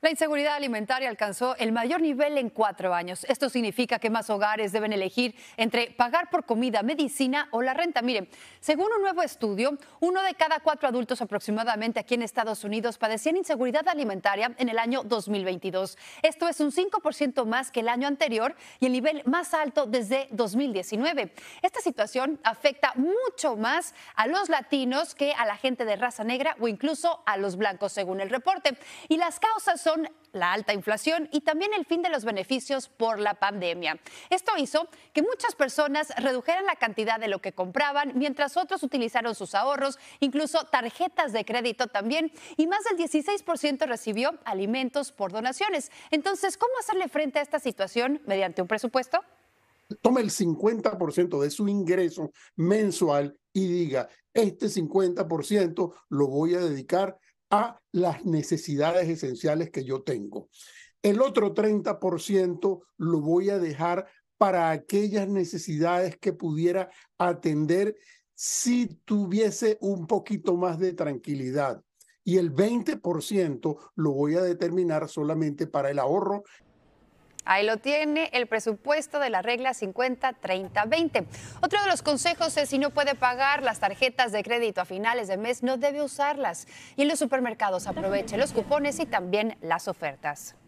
La inseguridad alimentaria alcanzó el mayor nivel en cuatro años. Esto significa que más hogares deben elegir entre pagar por comida, medicina o la renta. Miren, según un nuevo estudio, uno de cada cuatro adultos aproximadamente aquí en Estados Unidos padecían inseguridad alimentaria en el año 2022. Esto es un 5% más que el año anterior y el nivel más alto desde 2019. Esta situación afecta mucho más a los latinos que a la gente de raza negra o incluso a los blancos, según el reporte. Y las causas son la alta inflación y también el fin de los beneficios por la pandemia. Esto hizo que muchas personas redujeran la cantidad de lo que compraban, mientras otros utilizaron sus ahorros, incluso tarjetas de crédito también, y más del 16% recibió alimentos por donaciones. Entonces, ¿cómo hacerle frente a esta situación mediante un presupuesto? Toma el 50% de su ingreso mensual y diga, este 50% lo voy a dedicar a las necesidades esenciales que yo tengo. El otro 30% lo voy a dejar para aquellas necesidades que pudiera atender si tuviese un poquito más de tranquilidad. Y el 20% lo voy a determinar solamente para el ahorro Ahí lo tiene el presupuesto de la regla 50-30-20. Otro de los consejos es si no puede pagar las tarjetas de crédito a finales de mes, no debe usarlas. Y en los supermercados aproveche los cupones y también las ofertas.